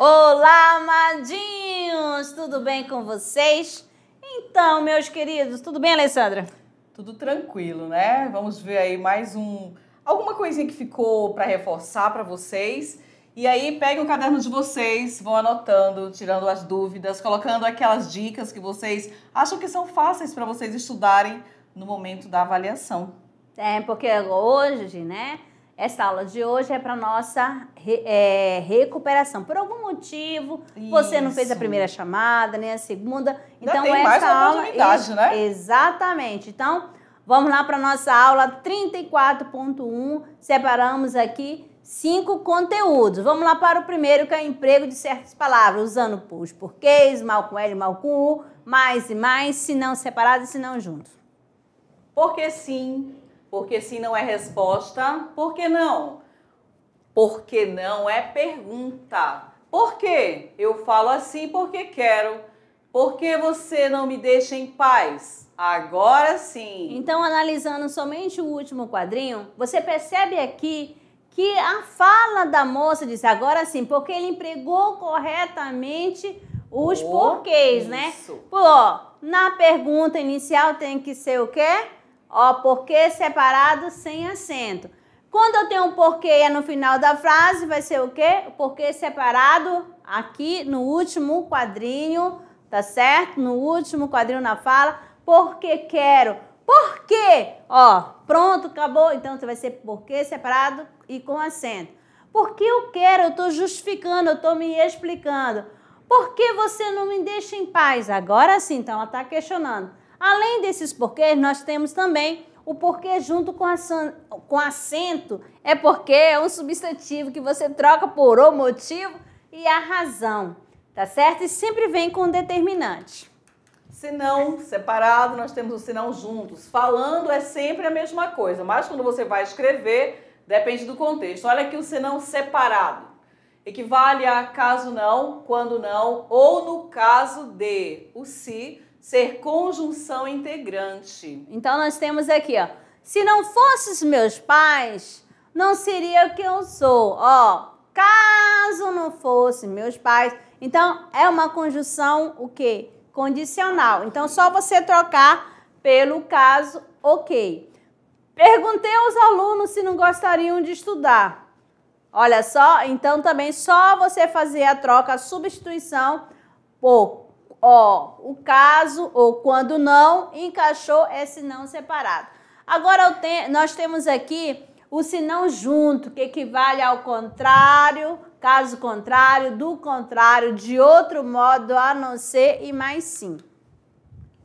Olá, amadinhos! Tudo bem com vocês? Então, meus queridos, tudo bem, Alessandra? Tudo tranquilo, né? Vamos ver aí mais um alguma coisinha que ficou para reforçar para vocês. E aí, peguem o caderno de vocês, vão anotando, tirando as dúvidas, colocando aquelas dicas que vocês acham que são fáceis para vocês estudarem no momento da avaliação. É, porque hoje, né, essa aula de hoje é para nossa é, recuperação. Por algum motivo, Isso. você não fez a primeira chamada, nem a segunda. Então, tem essa mais oportunidade, aula. né? Exatamente. Então, vamos lá para nossa aula 34.1. Separamos aqui cinco conteúdos. Vamos lá para o primeiro, que é emprego de certas palavras, usando os porquês, mal com L, mal com U, mais e mais, se não separados e se não juntos. Porque sim, porque se não é resposta, por que não? Porque não é pergunta. Por quê? Eu falo assim porque quero. Por que você não me deixa em paz? Agora sim. Então, analisando somente o último quadrinho, você percebe aqui que a fala da moça disse agora sim, porque ele empregou corretamente os oh, porquês, né? isso. né? Pô, na pergunta inicial tem que ser o quê? Ó, porquê separado sem acento. Quando eu tenho um porquê é no final da frase, vai ser o quê? Porque porquê separado aqui no último quadrinho, tá certo? No último quadrinho na fala, porque quero. Por quê? Ó, pronto, acabou. Então, você vai ser porquê separado e com acento. Porque eu quero, eu estou justificando, eu estou me explicando. Por que você não me deixa em paz? Agora sim, então ela está questionando. Além desses porquês, nós temos também o porquê junto com, ação, com acento, é porque é um substantivo que você troca por o motivo e a razão, tá certo? E sempre vem com determinante. Senão, separado, nós temos o sinal juntos. Falando é sempre a mesma coisa, mas quando você vai escrever, depende do contexto. Olha aqui o senão separado. Equivale a caso não, quando não, ou no caso de. O se ser conjunção integrante. Então nós temos aqui, ó, se não os meus pais, não seria o que eu sou. Ó, caso não fossem meus pais. Então é uma conjunção o quê? Condicional. Então só você trocar pelo caso, OK. Perguntei aos alunos se não gostariam de estudar. Olha só, então também só você fazer a troca, a substituição por ó, o caso ou quando não, encaixou é não separado. Agora te, nós temos aqui o senão junto, que equivale ao contrário, caso contrário, do contrário, de outro modo, a não ser e mais sim.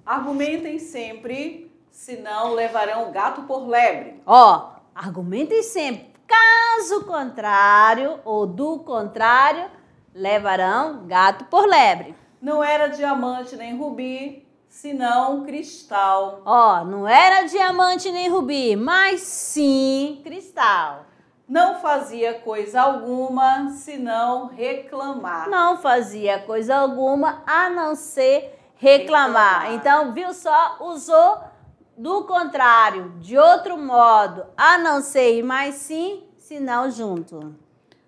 Argumentem sempre, senão levarão o gato por lebre. Ó, argumentem sempre. Caso contrário ou do contrário, levarão gato por lebre não era diamante nem rubi, senão cristal. Ó, não era diamante nem rubi, mas sim cristal. Não fazia coisa alguma senão reclamar. Não fazia coisa alguma a não ser reclamar. reclamar. Então, viu só? Usou do contrário, de outro modo, a não ser e mais sim, senão junto.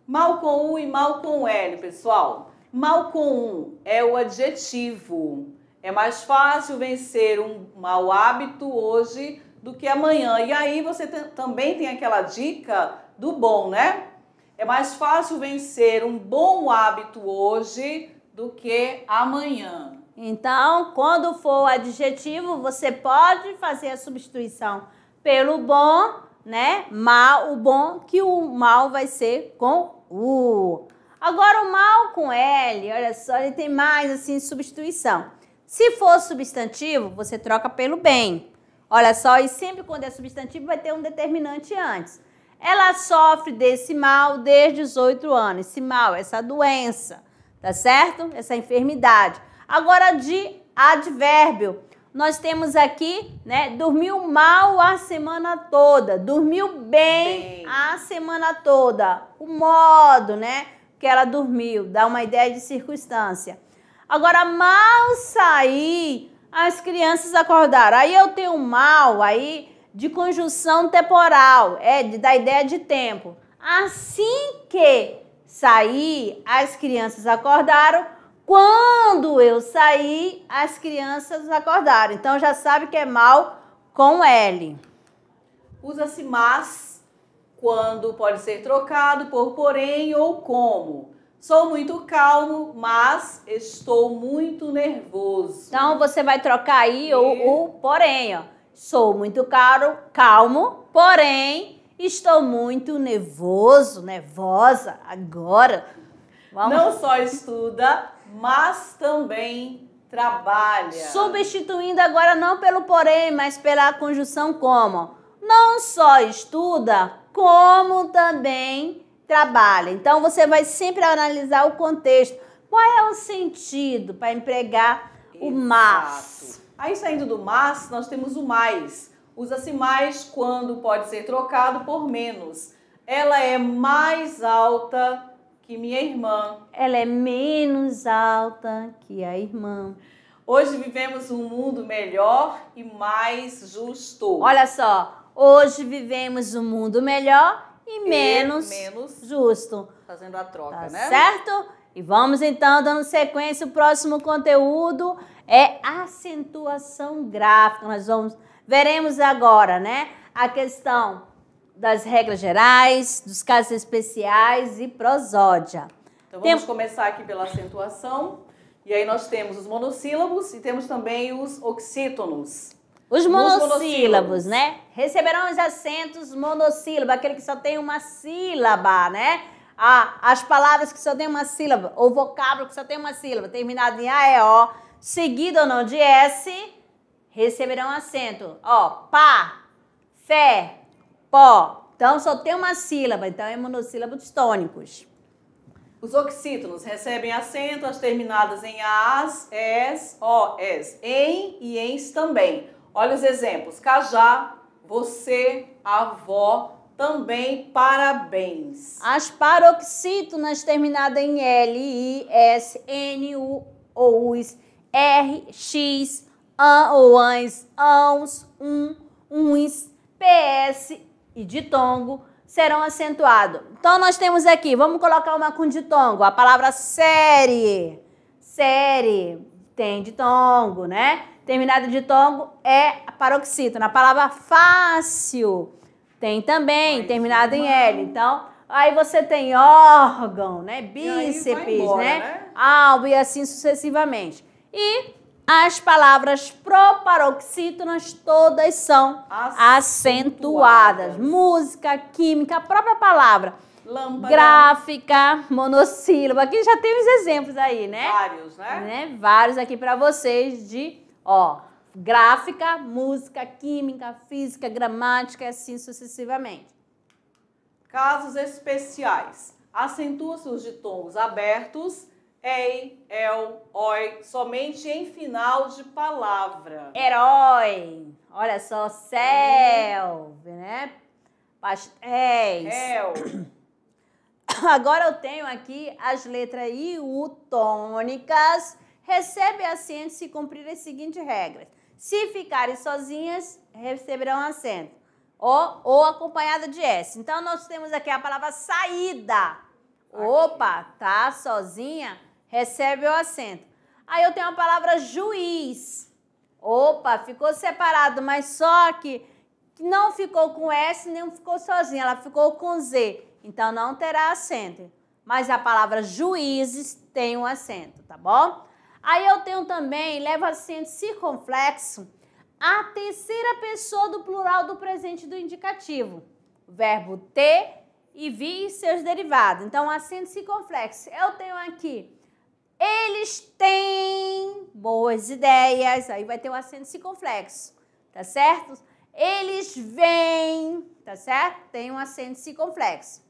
Mal com U e mal com L, pessoal. Mal um é o adjetivo. É mais fácil vencer um mau hábito hoje do que amanhã. E aí você também tem aquela dica do bom, né? É mais fácil vencer um bom hábito hoje do que amanhã. Então, quando for o adjetivo, você pode fazer a substituição pelo bom, né? Mal, o bom, que o mal vai ser com o. Agora, o mal com L, olha só, ele tem mais assim substituição. Se for substantivo, você troca pelo bem. Olha só, e sempre quando é substantivo vai ter um determinante antes. Ela sofre desse mal desde os 18 anos. Esse mal, essa doença, tá certo? Essa enfermidade. Agora, de advérbio, nós temos aqui, né? Dormiu mal a semana toda, dormiu bem, bem. a semana toda. O modo, né? que ela dormiu, dá uma ideia de circunstância. Agora, mal sair, as crianças acordaram. Aí eu tenho mal aí de conjunção temporal, é de, da ideia de tempo. Assim que sair, as crianças acordaram. Quando eu saí, as crianças acordaram. Então já sabe que é mal com L. Usa-se mas quando pode ser trocado por porém ou como. Sou muito calmo, mas estou muito nervoso. Então você vai trocar aí e... o, o porém, ó. Sou muito caro, calmo, porém estou muito nervoso, nervosa agora. Vamos. Não só estuda, mas também trabalha. Substituindo agora não pelo porém, mas pela conjunção como. Não só estuda, como também trabalha. Então você vai sempre analisar o contexto. Qual é o sentido para empregar Exato. o mas? Aí saindo do mas, nós temos o mais. Usa-se mais quando pode ser trocado por menos. Ela é mais alta que minha irmã. Ela é menos alta que a irmã. Hoje vivemos um mundo melhor e mais justo. Olha só, Hoje vivemos um mundo melhor e, e menos, menos, justo. Fazendo a troca, tá né? Certo? E vamos então dando sequência. O próximo conteúdo é acentuação gráfica. Nós vamos veremos agora, né, a questão das regras gerais, dos casos especiais e prosódia. Então vamos Tem... começar aqui pela acentuação. E aí nós temos os monossílabos e temos também os oxítonos. Os monossílabos, monossílabos, né? Receberão os acentos monossílaba, aquele que só tem uma sílaba, né? Ah, as palavras que só tem uma sílaba, ou vocábulo que só tem uma sílaba, terminado em A, E, O, seguido ou não de S, receberão acento. Ó, pá, fé, pó. Então só tem uma sílaba, então é monossílabo tônicos. Os oxítonos recebem acento, as terminadas em as, es, os, em e ens também. Olha os exemplos. Cajá, você, avó, também parabéns. As paroxítonas terminadas em L, I, S, N, U, OUS, R, X, a, OANS, ANS, UM, UNS, PS e ditongo serão acentuados. Então nós temos aqui, vamos colocar uma com ditongo, a palavra série. Série tem ditongo, né? terminado de tongo é paroxítona. A palavra fácil tem também, terminado em L. Então, aí você tem órgão, né? Bíceps, embora, né? né? Alvo e assim sucessivamente. E as palavras proparoxítonas todas são acentuadas. acentuadas. Música, química, a própria palavra. Lâmpada. Gráfica, monossílaba. Aqui já tem os exemplos aí, né? Vários, né? né? Vários aqui para vocês de Ó, gráfica, música, química, física, gramática e assim sucessivamente. Casos especiais. Acentua-se os ditongos abertos, ei, el, oi, somente em final de palavra. Herói, olha só, céu, uhum. né? Pastéis. El. Agora eu tenho aqui as letras iutônicas recebe assento se cumprir as seguintes regras. Se ficarem sozinhas, receberão assento. Ou, ou acompanhada de S. Então, nós temos aqui a palavra saída. Opa, tá sozinha, recebe o assento. Aí eu tenho a palavra juiz. Opa, ficou separado, mas só que não ficou com S, nem ficou sozinha, ela ficou com Z. Então não terá acento. Mas a palavra juízes tem um acento, tá bom? Aí eu tenho também, leva acento circunflexo, a terceira pessoa do plural do presente do indicativo. verbo ter e vi seus derivados. Então, acento circunflexo. Eu tenho aqui, eles têm boas ideias. Aí vai ter o acento circunflexo, tá certo? Eles vêm, tá certo? Tem um acento circunflexo.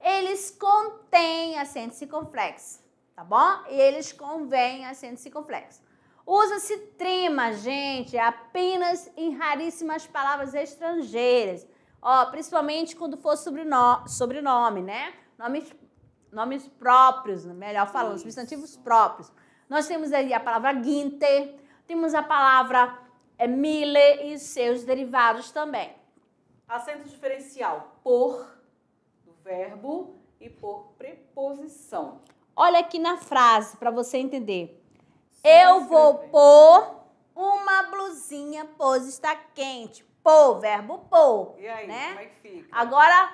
Eles contêm acento circunflexo tá bom? E eles convêm acento complexo. Usa-se trema, gente, apenas em raríssimas palavras estrangeiras. Ó, principalmente quando for sobrenome, né? Nomes, nomes próprios, melhor falando, Isso. substantivos próprios. Nós temos aí a palavra guinte, temos a palavra é, mille e seus derivados também. Acento diferencial por do verbo e por preposição. Olha aqui na frase para você entender. Eu vou pôr uma blusinha, pois está quente. Pô, verbo pôr. E aí, né? como é que fica? Agora,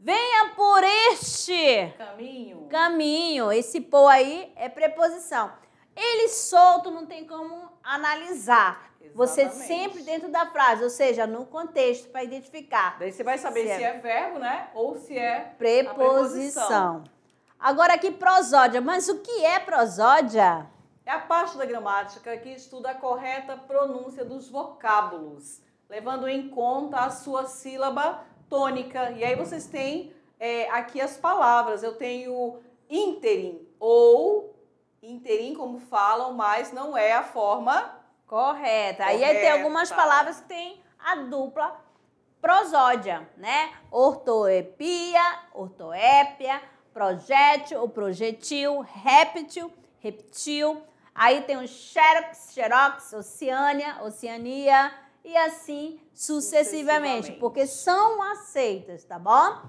venha por este caminho. Caminho. Esse pôr aí é preposição. Ele solto não tem como analisar. Exatamente. Você sempre dentro da frase, ou seja, no contexto, para identificar. Daí você vai saber se, é se é, é, verbo, né? Ou se é preposição. Agora aqui prosódia, mas o que é prosódia? É a parte da gramática que estuda a correta pronúncia dos vocábulos, levando em conta a sua sílaba tônica. E aí vocês têm é, aqui as palavras. Eu tenho ínterim ou interim, como falam, mas não é a forma correta. correta. aí tem algumas palavras que tem a dupla prosódia, né? Ortoepia, ortoépia projétil ou projetil, réptil, reptil. Aí tem o xerox, xerox, oceânia, oceania e assim sucessivamente, sucessivamente, porque são aceitas, tá bom?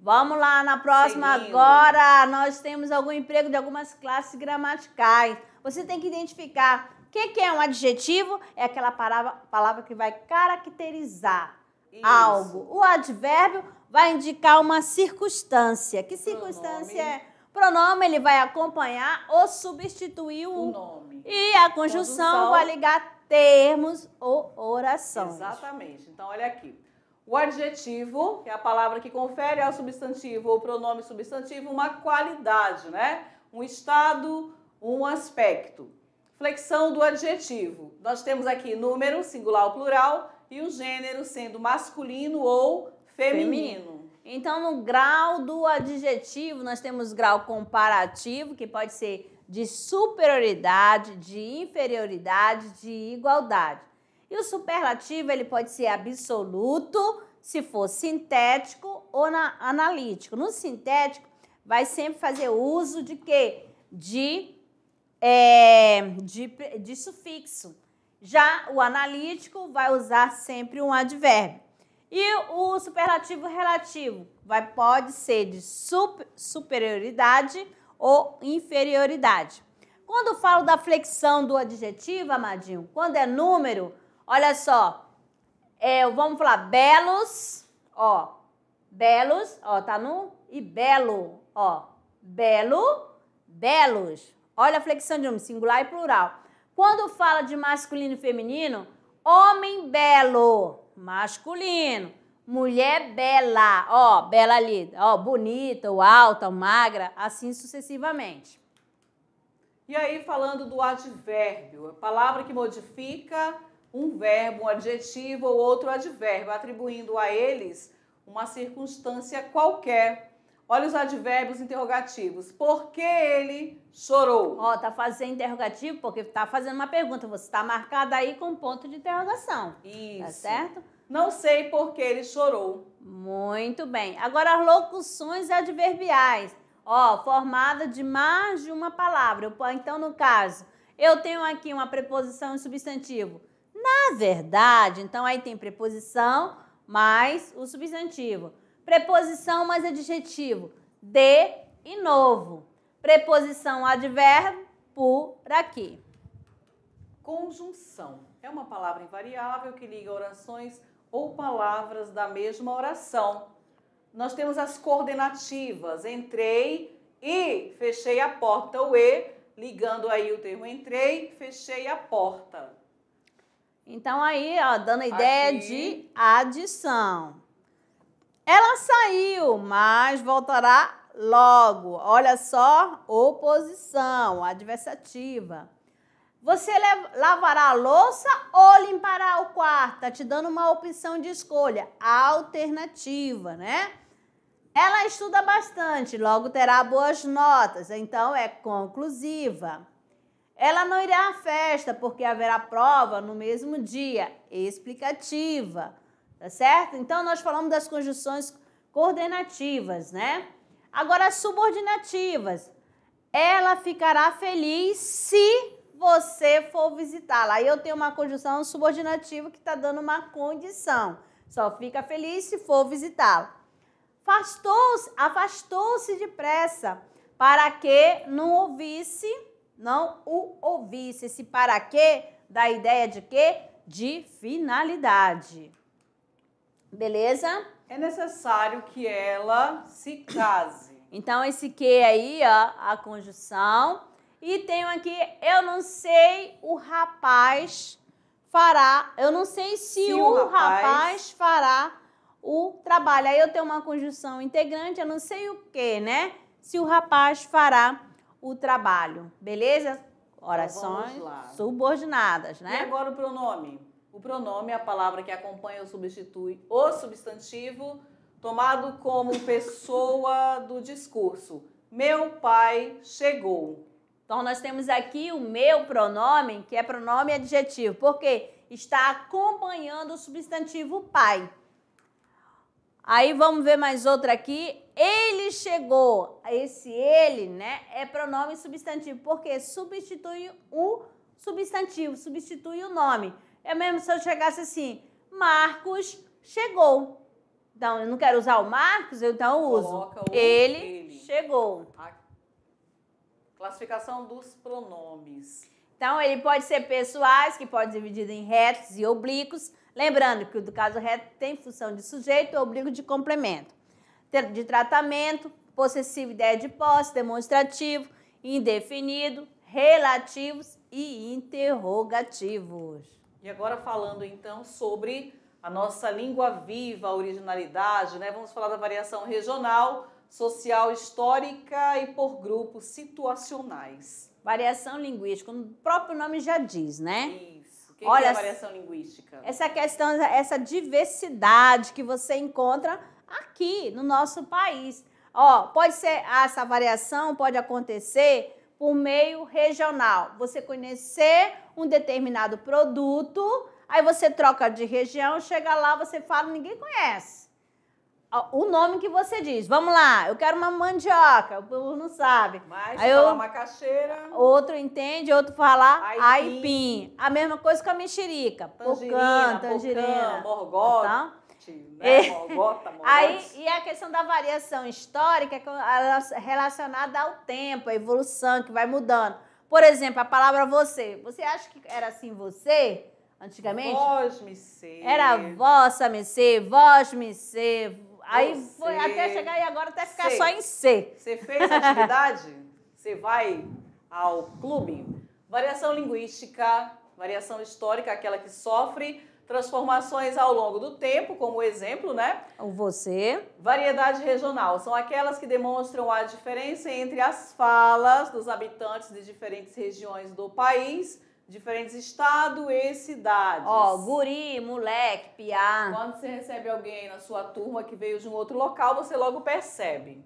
Vamos lá, na próxima Seguindo. agora nós temos algum emprego de algumas classes gramaticais. Você tem que identificar o que, que é um adjetivo, é aquela palavra, palavra que vai caracterizar isso. algo. O advérbio vai indicar uma circunstância. Que circunstância é? Pronome ele vai acompanhar ou substituir o, o nome. E a conjunção, conjunção vai ligar termos ou orações. Exatamente. Então olha aqui. O adjetivo, que é a palavra que confere ao é substantivo ou pronome substantivo uma qualidade, né? Um estado, um aspecto. Flexão do adjetivo. Nós temos aqui número, singular ou plural, e o gênero sendo masculino ou feminino. feminino. Então, no grau do adjetivo, nós temos grau comparativo, que pode ser de superioridade, de inferioridade, de igualdade. E o superlativo, ele pode ser absoluto, se for sintético ou na, analítico. No sintético, vai sempre fazer uso de quê? De, é, de, de sufixo. Já o analítico vai usar sempre um advérbio. E o superlativo relativo vai, pode ser de super, superioridade ou inferioridade. Quando falo da flexão do adjetivo, Amadinho, quando é número, olha só, é, vamos falar belos, ó, belos, ó, tá no e belo, ó, belo, belos. Olha a flexão de número, singular e plural. Quando fala de masculino e feminino, homem belo, masculino. Mulher bela, ó, bela ali, ó, bonita, ou alta, ou magra, assim sucessivamente. E aí, falando do advérbio, a palavra que modifica um verbo, um adjetivo ou outro advérbio, atribuindo a eles uma circunstância qualquer. Olha os advérbios interrogativos. Por que ele chorou? Ó, tá fazendo interrogativo porque tá fazendo uma pergunta. Você tá marcada aí com ponto de interrogação. Tá Isso. Tá certo? Não sei por que ele chorou. Muito bem. Agora as locuções adverbiais. Ó, formada de mais de uma palavra. Então, no caso, eu tenho aqui uma preposição e um substantivo. Na verdade, então aí tem preposição mais o substantivo. Preposição mais adjetivo, de e novo. Preposição advérbio, por aqui. Conjunção é uma palavra invariável que liga orações ou palavras da mesma oração. Nós temos as coordenativas, entrei e fechei a porta, o e, ligando aí o termo entrei, fechei a porta. Então aí, ó, dando a ideia Aqui. de adição. Ela saiu, mas voltará logo. Olha só, oposição, adversativa. Você lavará a louça ou limpará o quarto? Está te dando uma opção de escolha, alternativa, né? Ela estuda bastante, logo terá boas notas, então é conclusiva. Ela não irá à festa porque haverá prova no mesmo dia, explicativa tá certo? Então nós falamos das conjunções coordenativas, né? Agora as subordinativas. Ela ficará feliz se você for visitá-la. Aí eu tenho uma conjunção subordinativa que está dando uma condição. Só fica feliz se for visitá-la. Afastou-se, afastou depressa para que não ouvisse, não o ouvisse. Esse para que dá a ideia de quê? De finalidade. Beleza? É necessário que ela se case. Então, esse que aí, ó, a conjunção. E tenho aqui, eu não sei o rapaz fará, eu não sei se, se o, rapaz... rapaz fará o trabalho. Aí eu tenho uma conjunção integrante, eu não sei o que, né? Se o rapaz fará o trabalho, beleza? Então, Orações então subordinadas, né? E agora o pronome? O pronome é a palavra que acompanha ou substitui o substantivo, tomado como pessoa do discurso. Meu pai chegou. Então, nós temos aqui o meu pronome, que é pronome adjetivo, porque está acompanhando o substantivo pai. Aí vamos ver mais outra aqui. Ele chegou. Esse ele, né, é pronome substantivo, porque substitui o substantivo, substitui o nome. É mesmo se eu chegasse assim, Marcos chegou. Então, eu não quero usar o Marcos, eu então uso. Ele, ele, chegou. A classificação dos pronomes. Então, ele pode ser pessoais, que pode ser dividido em retos e oblíquos. Lembrando que o do caso reto tem função de sujeito, oblíquo de complemento. De tratamento, possessivo, ideia de posse, demonstrativo, indefinido, relativos e interrogativos. E agora falando então sobre a nossa língua viva, a originalidade, né? Vamos falar da variação regional, social, histórica e por grupos situacionais. Variação linguística, o próprio nome já diz, né? Isso. O que, Olha, que é variação linguística? Essa questão, essa diversidade que você encontra aqui no nosso país. Ó, pode ser essa variação pode acontecer por meio regional. Você conhecer um determinado produto, aí você troca de região, chega lá, você fala, ninguém conhece. O nome que você diz. Vamos lá, eu quero uma mandioca, o povo não sabe. Mas aí fala uma macaxeira. Outro entende, outro fala aipim. aipim. A mesma coisa com a mexerica. Tangerina, pocã, tangerina. Pocã, né? É. Tá Aí, e a questão da variação histórica é relacionada ao tempo, à evolução que vai mudando. Por exemplo, a palavra você. Você acha que era assim você? Antigamente? Vós me ser. Era vossa me ser, vós me ser. Aí foi até chegar e agora até ficar só em ser. Você fez atividade? você vai ao clube? Variação linguística, variação histórica, aquela que sofre transformações ao longo do tempo, como exemplo, né? O você. Variedade regional são aquelas que demonstram a diferença entre as falas dos habitantes de diferentes regiões do país, diferentes estados e cidades. Ó, guri, moleque, piá. Quando você recebe alguém na sua turma que veio de um outro local, você logo percebe.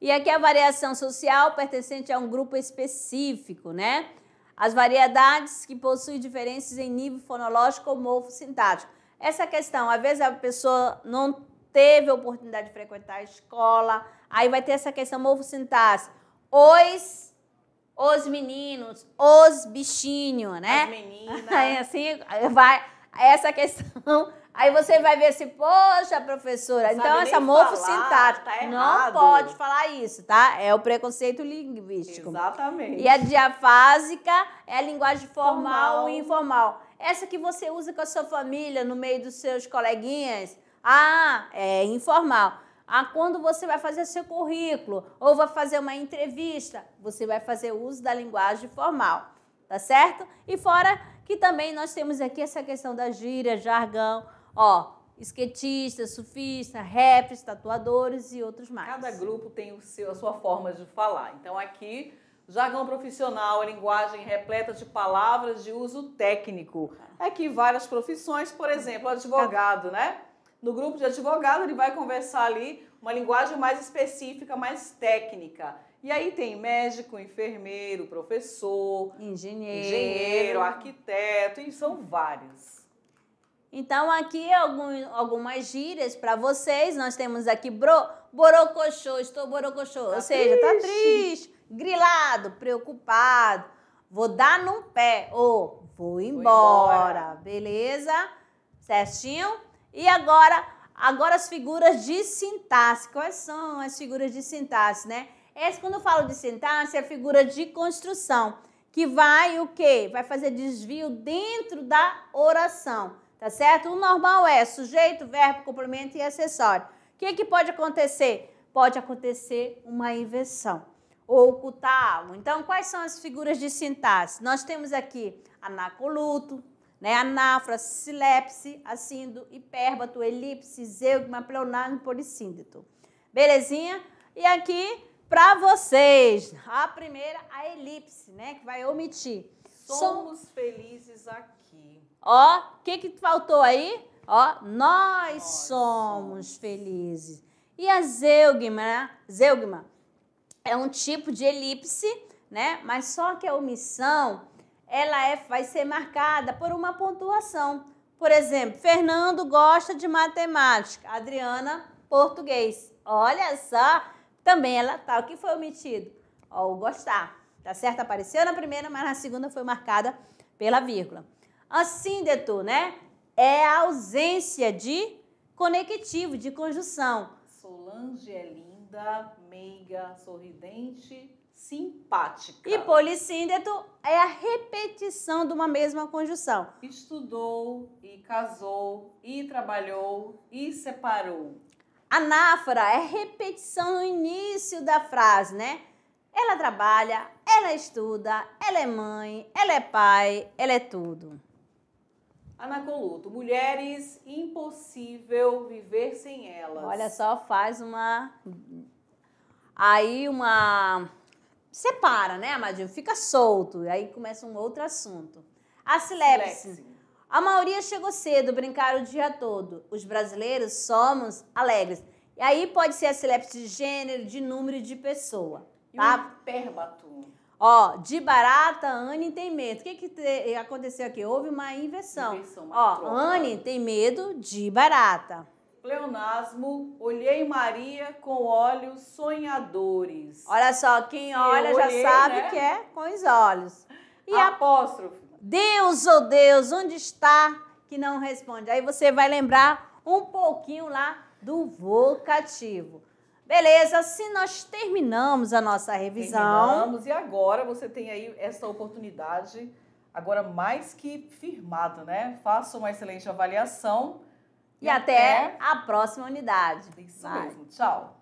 E aqui a variação social pertencente a um grupo específico, né? As variedades que possuem diferenças em nível fonológico ou sintático. Essa questão, às vezes a pessoa não teve a oportunidade de frequentar a escola, aí vai ter essa questão morfossintaxe. Os, os meninos, os bichinhos, né? As meninas. Aí assim vai essa questão Aí você vai ver assim, poxa, professora, não então essa mofo tá não pode falar isso, tá? É o preconceito linguístico. Exatamente. E a diafásica é a linguagem formal, formal. e informal. Essa que você usa com a sua família, no meio dos seus coleguinhas, ah, é informal. Ah, quando você vai fazer seu currículo ou vai fazer uma entrevista, você vai fazer uso da linguagem formal, tá certo? E fora que também nós temos aqui essa questão da gíria, jargão, Ó, skatistas, surfistas, rappers, tatuadores e outros mais. Cada grupo tem o seu, a sua forma de falar. Então aqui, jargão profissional, a linguagem repleta de palavras de uso técnico. Aqui várias profissões, por exemplo, advogado, né? No grupo de advogado, ele vai conversar ali uma linguagem mais específica, mais técnica. E aí tem médico, enfermeiro, professor, engenheiro, engenheiro arquiteto, e são vários. Então, aqui é algum, algumas gírias para vocês. Nós temos aqui bro, borocochô, estou borocochô. Tá ou seja, tá triste. tá triste, grilado, preocupado. Vou dar num pé ou vou embora. embora. Beleza? Certinho? E agora, agora as figuras de sintaxe. Quais são as figuras de sintaxe, né? Essa, quando eu falo de sintaxe, é a figura de construção, que vai o quê? Vai fazer desvio dentro da oração tá certo? O normal é sujeito, verbo, complemento e acessório. O que, é que pode acontecer? Pode acontecer uma inversão ou ocultar algo. Então, quais são as figuras de sintaxe? Nós temos aqui anacoluto, né? anáfora, silepse, assíndo, hipérbato, elipse, zeugma, pleonasmo, polissíndeto. Belezinha? E aqui, para vocês, a primeira, a elipse, né? Que vai omitir. Somos felizes aqui. Ó, o que, que faltou aí? Ó, nós somos felizes. E a zeugma, né? zeugma é um tipo de elipse, né? Mas só que a omissão, ela é, vai ser marcada por uma pontuação. Por exemplo, Fernando gosta de matemática, Adriana, português. Olha só, também ela tá. O que foi omitido? Ó, o gostar, tá certo? Apareceu na primeira, mas na segunda foi marcada pela vírgula. Assíndeto, né? É a ausência de conectivo, de conjunção. Solange é linda, meiga, sorridente, simpática. E polissíndeto é a repetição de uma mesma conjunção. Estudou e casou e trabalhou e separou. Anáfora é repetição no início da frase, né? Ela trabalha, ela estuda, ela é mãe, ela é pai, ela é tudo. Anacoluto, mulheres, impossível viver sem elas. Olha só, faz uma. Aí uma. Separa, né, Amadinho? Fica solto. e Aí começa um outro assunto. A Silepse. A maioria chegou cedo, brincaram o dia todo. Os brasileiros somos alegres. E aí pode ser a Silepse de gênero, de número de pessoa. Tá? E hipérbato. Ó, de barata, Anne tem medo. O que, que te, eh, aconteceu aqui? Houve uma inversão. inversão uma Ó, Anne tem medo de barata. Pleonasmo, olhei Maria com olhos sonhadores. Olha só, quem Se olha olhei, já sabe né? que é com os olhos. E apóstrofe. A... Deus, oh Deus, onde está que não responde? Aí você vai lembrar um pouquinho lá do vocativo. Beleza, se nós terminamos a nossa revisão. Terminamos, e agora você tem aí essa oportunidade, agora mais que firmada, né? Faça uma excelente avaliação. E, e até, até, a próxima unidade. Isso Vai. mesmo. Tchau.